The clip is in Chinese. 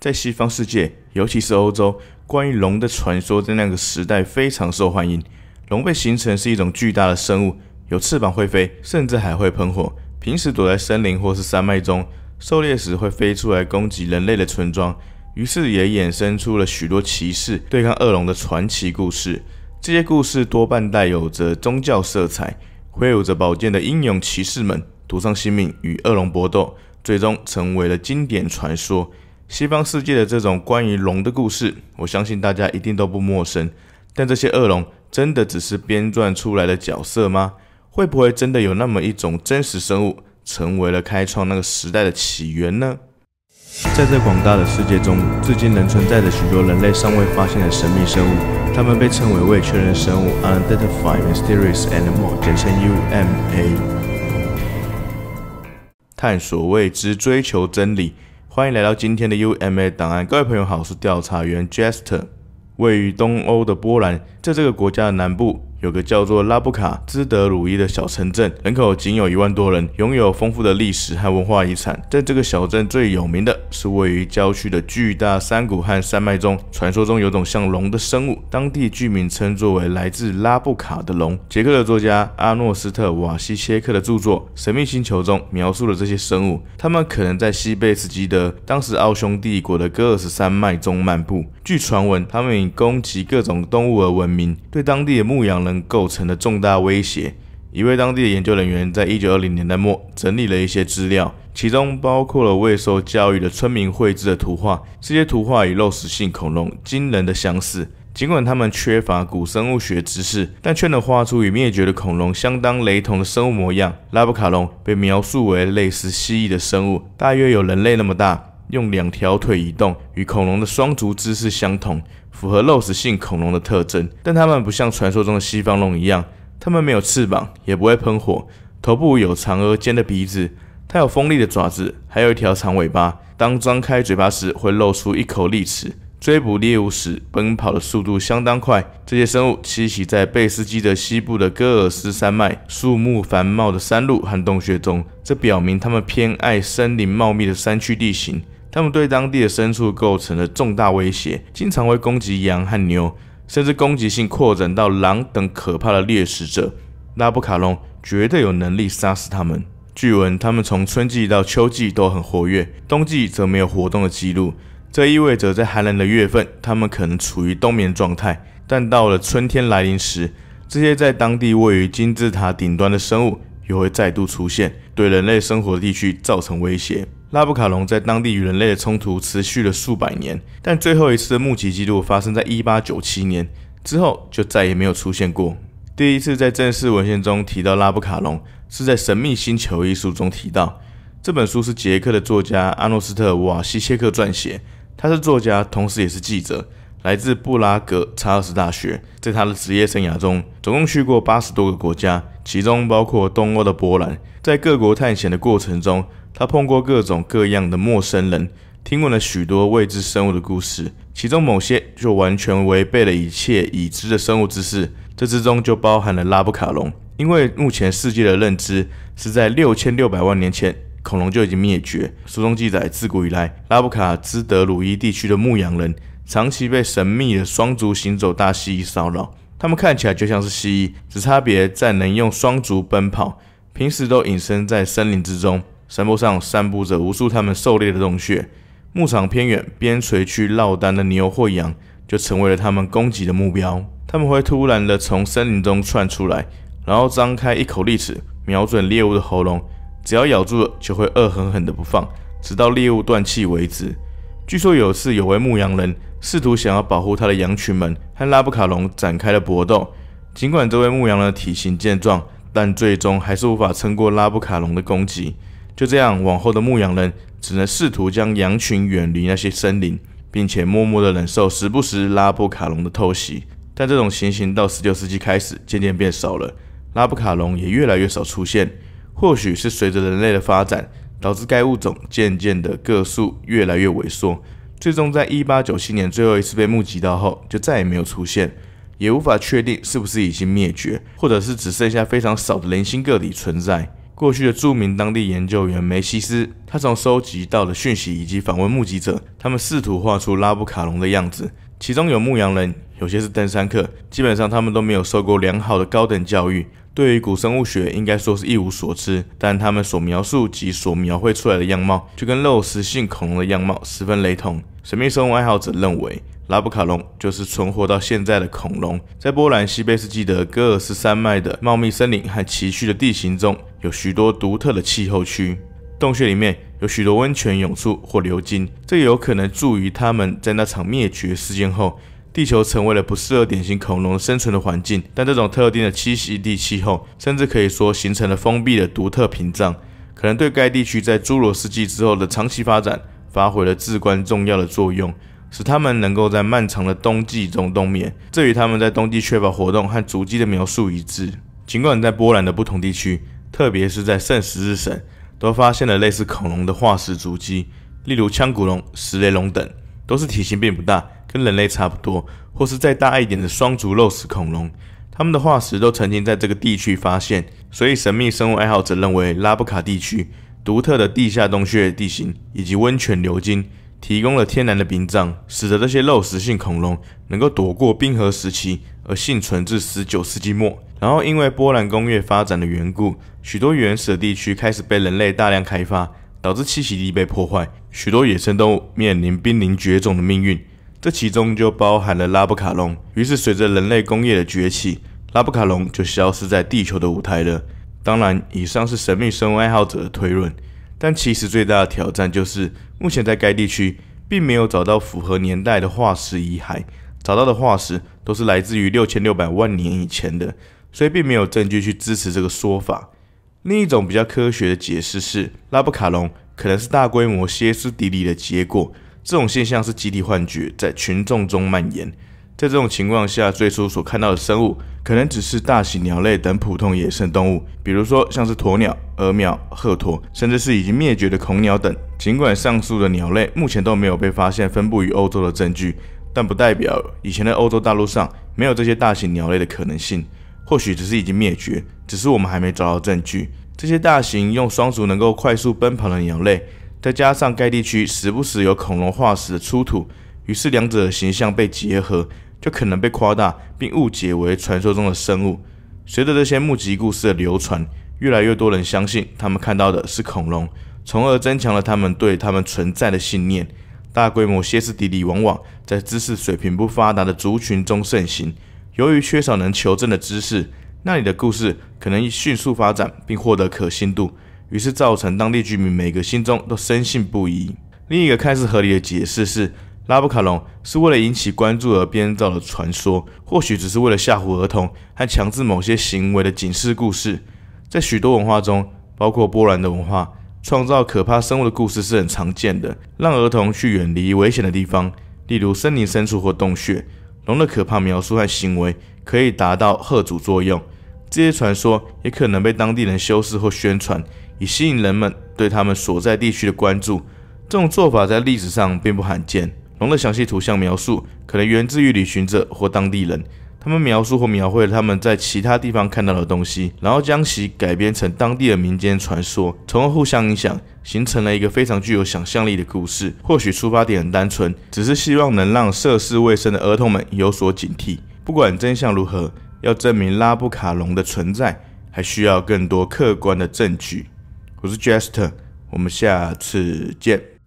在西方世界，尤其是欧洲，关于龙的传说在那个时代非常受欢迎。龙被形成是一种巨大的生物，有翅膀会飞，甚至还会喷火。平时躲在森林或是山脉中，狩猎时会飞出来攻击人类的村庄。于是也衍生出了许多骑士对抗恶龙的传奇故事。这些故事多半带有着宗教色彩，挥舞着宝剑的英勇骑士们赌上性命与恶龙搏斗，最终成为了经典传说。西方世界的这种关于龙的故事，我相信大家一定都不陌生。但这些恶龙真的只是编撰出来的角色吗？会不会真的有那么一种真实生物，成为了开创那个时代的起源呢？在这广大的世界中，至今仍存在着许多人类尚未发现的神秘生物，它们被称为未确认生物 （Unidentified Mysterious Animal），简称 U M A。探索未知，追求真理。欢迎来到今天的 UMA 档案，各位朋友好，我是调查员 Jester，位于东欧的波兰，在这个国家的南部。有个叫做拉布卡兹德鲁伊的小城镇，人口仅有一万多人，拥有丰富的历史和文化遗产。在这个小镇最有名的是位于郊区的巨大山谷和山脉中，传说中有种像龙的生物，当地居民称作为来自拉布卡的龙。捷克的作家阿诺斯特瓦西切克的著作《神秘星球》中描述了这些生物，他们可能在西贝斯基德当时奥匈帝国的哥尔什山脉中漫步。据传闻，他们以攻击各种动物而闻名，对当地的牧羊人。构成的重大威胁。一位当地的研究人员在一九二零年代末整理了一些资料，其中包括了未受教育的村民绘制的图画。这些图画与肉食性恐龙惊人的相似。尽管他们缺乏古生物学知识，但却能画出与灭绝的恐龙相当雷同的生物模样。拉布卡龙被描述为类似蜥蜴的生物，大约有人类那么大。用两条腿移动，与恐龙的双足姿势相同，符合肉食性恐龙的特征。但它们不像传说中的西方龙一样，它们没有翅膀，也不会喷火。头部有长而尖的鼻子，它有锋利的爪子，还有一条长尾巴。当张开嘴巴时，会露出一口利齿。追捕猎物时，奔跑的速度相当快。这些生物栖息在贝斯基的西部的戈尔斯山脉，树木繁茂的山路和洞穴中。这表明它们偏爱森林茂密的山区地形。他们对当地的牲畜构成了重大威胁，经常会攻击羊和牛，甚至攻击性扩展到狼等可怕的掠食者。拉布卡龙绝对有能力杀死它们。据闻，它们从春季到秋季都很活跃，冬季则没有活动的记录。这意味着在寒冷的月份，它们可能处于冬眠状态。但到了春天来临时，这些在当地位于金字塔顶端的生物。又会再度出现，对人类生活地区造成威胁。拉布卡隆在当地与人类的冲突持续了数百年，但最后一次的目击记录发生在一八九七年之后，就再也没有出现过。第一次在正式文献中提到拉布卡隆，是在《神秘星球》一书中提到。这本书是捷克的作家阿诺斯特·瓦西切克撰写，他是作家，同时也是记者。来自布拉格查尔斯大学，在他的职业生涯中，总共去过八十多个国家，其中包括东欧的波兰。在各国探险的过程中，他碰过各种各样的陌生人，听闻了许多未知生物的故事，其中某些就完全违背了一切已知的生物知识。这之中就包含了拉布卡龙，因为目前世界的认知是在六千六百万年前恐龙就已经灭绝。书中记载，自古以来，拉布卡兹德鲁伊地区的牧羊人。长期被神秘的双足行走大蜥蜴骚扰，它们看起来就像是蜥蜴，只差别在能用双足奔跑。平时都隐身在森林之中，山坡上散布着无数它们狩猎的洞穴。牧场偏远边陲区，落单的牛或羊就成为了它们攻击的目标。它们会突然地从森林中窜出来，然后张开一口利齿，瞄准猎物的喉咙。只要咬住了，就会恶狠狠地不放，直到猎物断气为止。据说有次有位牧羊人试图想要保护他的羊群们，和拉布卡龙展开了搏斗。尽管这位牧羊人的体型健壮，但最终还是无法撑过拉布卡龙的攻击。就这样，往后的牧羊人只能试图将羊群远离那些森林，并且默默的忍受时不时拉布卡龙的偷袭。但这种情形到十九世纪开始渐渐变少了，拉布卡龙也越来越少出现。或许是随着人类的发展。导致该物种渐渐的个数越来越萎缩，最终在一八九七年最后一次被目击到后，就再也没有出现，也无法确定是不是已经灭绝，或者是只剩下非常少的零星个体存在。过去的著名当地研究员梅西斯，他从收集到的讯息以及访问目击者，他们试图画出拉布卡龙的样子，其中有牧羊人，有些是登山客，基本上他们都没有受过良好的高等教育。对于古生物学，应该说是一无所知，但他们所描述及所描绘出来的样貌，就跟肉食性恐龙的样貌十分雷同。神秘生物爱好者认为，拉布卡龙就是存活到现在的恐龙。在波兰西贝斯基的戈尔斯山脉的茂密森林和崎岖的地形中，有许多独特的气候区，洞穴里面有许多温泉涌出或流经，这有可能助于他们在那场灭绝事件后。地球成为了不适合典型恐龙生存的环境，但这种特定的栖息地气候，甚至可以说形成了封闭的独特屏障，可能对该地区在侏罗世纪之后的长期发展发挥了至关重要的作用，使它们能够在漫长的冬季中冬眠。这与它们在冬季缺乏活动和足迹的描述一致。尽管在波兰的不同地区，特别是在圣十字省，都发现了类似恐龙的化石足迹，例如腔骨龙、石雷龙等，都是体型并不大。跟人类差不多，或是再大一点的双足肉食恐龙，它们的化石都曾经在这个地区发现。所以，神秘生物爱好者认为，拉布卡地区独特的地下洞穴地形以及温泉流经，提供了天然的屏障，使得这些肉食性恐龙能够躲过冰河时期而幸存至19世纪末。然后，因为波兰工业发展的缘故，许多原始的地区开始被人类大量开发，导致栖息地被破坏，许多野生动物面临濒临绝种的命运。这其中就包含了拉布卡龙，于是随着人类工业的崛起，拉布卡龙就消失在地球的舞台了。当然，以上是神秘生物爱好者的推论，但其实最大的挑战就是，目前在该地区并没有找到符合年代的化石遗骸，找到的化石都是来自于六千六百万年以前的，所以并没有证据去支持这个说法。另一种比较科学的解释是，拉布卡龙可能是大规模歇斯底里的结果。这种现象是集体幻觉在群众中蔓延。在这种情况下，最初所看到的生物可能只是大型鸟类等普通野生动物，比如说像是鸵鸟、鹅鸟、鹤鸵，甚至是已经灭绝的恐鸟等。尽管上述的鸟类目前都没有被发现分布于欧洲的证据，但不代表以前的欧洲大陆上没有这些大型鸟类的可能性。或许只是已经灭绝，只是我们还没找到证据。这些大型用双足能够快速奔跑的鸟类。再加上该地区时不时有恐龙化石的出土，于是两者的形象被结合，就可能被夸大并误解为传说中的生物。随着这些目击故事的流传，越来越多人相信他们看到的是恐龙，从而增强了他们对他们存在的信念。大规模歇斯底里往往在知识水平不发达的族群中盛行。由于缺少能求证的知识，那里的故事可能迅速发展并获得可信度。于是造成当地居民每个心中都深信不疑。另一个看似合理的解释是，拉布卡龙是为了引起关注而编造的传说，或许只是为了吓唬儿童和强制某些行为的警示故事。在许多文化中，包括波兰的文化，创造可怕生物的故事是很常见的，让儿童去远离危险的地方，例如森林深处或洞穴。龙的可怕描述和行为可以达到吓阻作用。这些传说也可能被当地人修饰或宣传。以吸引人们对他们所在地区的关注，这种做法在历史上并不罕见。龙的详细图像描述可能源自于旅行者或当地人，他们描述或描绘了他们在其他地方看到的东西，然后将其改编成当地的民间传说，从而互相影响，形成了一个非常具有想象力的故事。或许出发点很单纯，只是希望能让涉世未深的儿童们有所警惕。不管真相如何，要证明拉布卡龙的存在，还需要更多客观的证据。我是 j e s t e r 我们下次见。